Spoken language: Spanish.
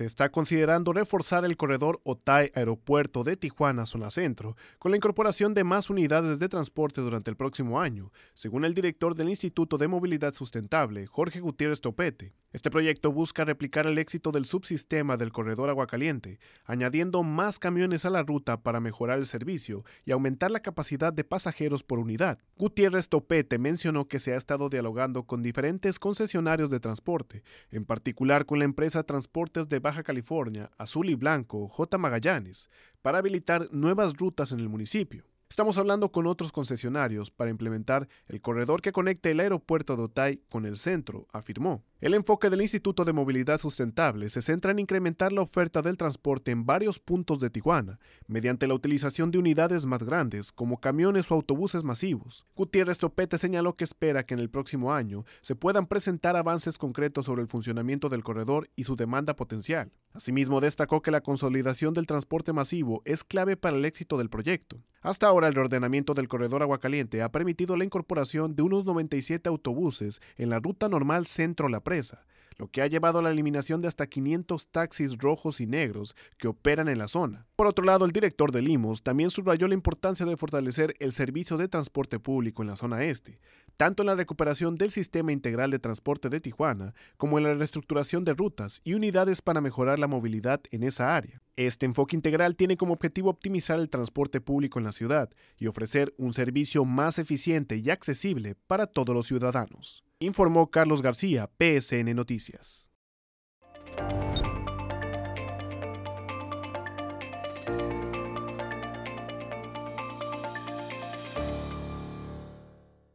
Se está considerando reforzar el corredor Otay Aeropuerto de Tijuana Zona Centro con la incorporación de más unidades de transporte durante el próximo año, según el director del Instituto de Movilidad Sustentable, Jorge Gutiérrez Topete. Este proyecto busca replicar el éxito del subsistema del corredor Aguacaliente, añadiendo más camiones a la ruta para mejorar el servicio y aumentar la capacidad de pasajeros por unidad. Gutiérrez Topete mencionó que se ha estado dialogando con diferentes concesionarios de transporte, en particular con la empresa Transportes de Baja California, Azul y Blanco, J. Magallanes, para habilitar nuevas rutas en el municipio. Estamos hablando con otros concesionarios para implementar el corredor que conecte el aeropuerto de Otay con el centro, afirmó. El enfoque del Instituto de Movilidad Sustentable se centra en incrementar la oferta del transporte en varios puntos de Tijuana, mediante la utilización de unidades más grandes, como camiones o autobuses masivos. Gutiérrez Topete señaló que espera que en el próximo año se puedan presentar avances concretos sobre el funcionamiento del corredor y su demanda potencial. Asimismo, destacó que la consolidación del transporte masivo es clave para el éxito del proyecto. Hasta ahora, el ordenamiento del corredor Aguacaliente ha permitido la incorporación de unos 97 autobuses en la ruta normal Centro-La lo que ha llevado a la eliminación de hasta 500 taxis rojos y negros que operan en la zona. Por otro lado, el director de Limos también subrayó la importancia de fortalecer el servicio de transporte público en la zona este, tanto en la recuperación del sistema integral de transporte de Tijuana como en la reestructuración de rutas y unidades para mejorar la movilidad en esa área. Este enfoque integral tiene como objetivo optimizar el transporte público en la ciudad y ofrecer un servicio más eficiente y accesible para todos los ciudadanos, informó Carlos García, PSN Noticias.